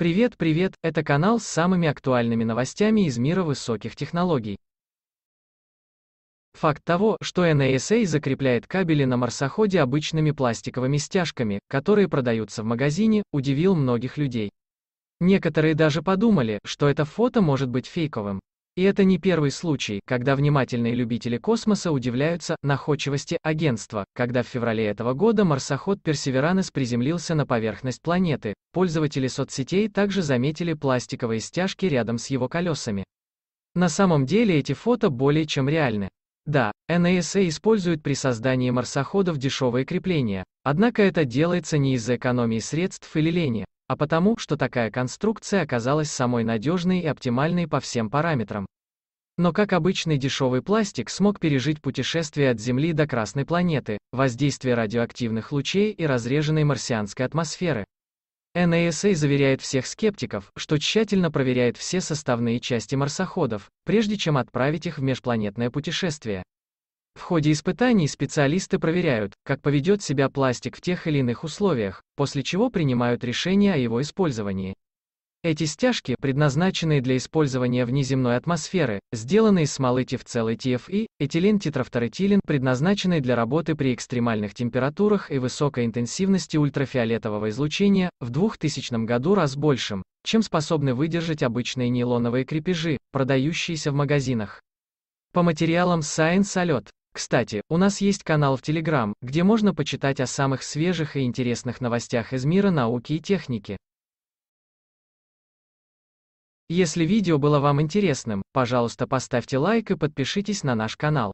Привет, привет, это канал с самыми актуальными новостями из мира высоких технологий. Факт того, что NASA закрепляет кабели на марсоходе обычными пластиковыми стяжками, которые продаются в магазине, удивил многих людей. Некоторые даже подумали, что это фото может быть фейковым. И это не первый случай, когда внимательные любители космоса удивляются находчивости агентства, когда в феврале этого года марсоход Персеверанес приземлился на поверхность планеты. Пользователи соцсетей также заметили пластиковые стяжки рядом с его колесами. На самом деле эти фото более чем реальны. Да, НАСА использует при создании марсоходов дешевые крепления, однако это делается не из-за экономии средств или лени, а потому, что такая конструкция оказалась самой надежной и оптимальной по всем параметрам. Но как обычный дешевый пластик смог пережить путешествие от Земли до Красной планеты, воздействие радиоактивных лучей и разреженной марсианской атмосферы? NASA заверяет всех скептиков, что тщательно проверяет все составные части марсоходов, прежде чем отправить их в межпланетное путешествие. В ходе испытаний специалисты проверяют, как поведет себя пластик в тех или иных условиях, после чего принимают решение о его использовании. Эти стяжки, предназначенные для использования внеземной атмосферы, сделаны из смолы тефцелы TFE, этилен тетрафторэтилен, предназначенный для работы при экстремальных температурах и высокой интенсивности ультрафиолетового излучения, в 2000 году раз большим, чем способны выдержать обычные нейлоновые крепежи, продающиеся в магазинах. По материалам Science Alert. Кстати, у нас есть канал в Telegram, где можно почитать о самых свежих и интересных новостях из мира науки и техники. Если видео было вам интересным, пожалуйста поставьте лайк и подпишитесь на наш канал.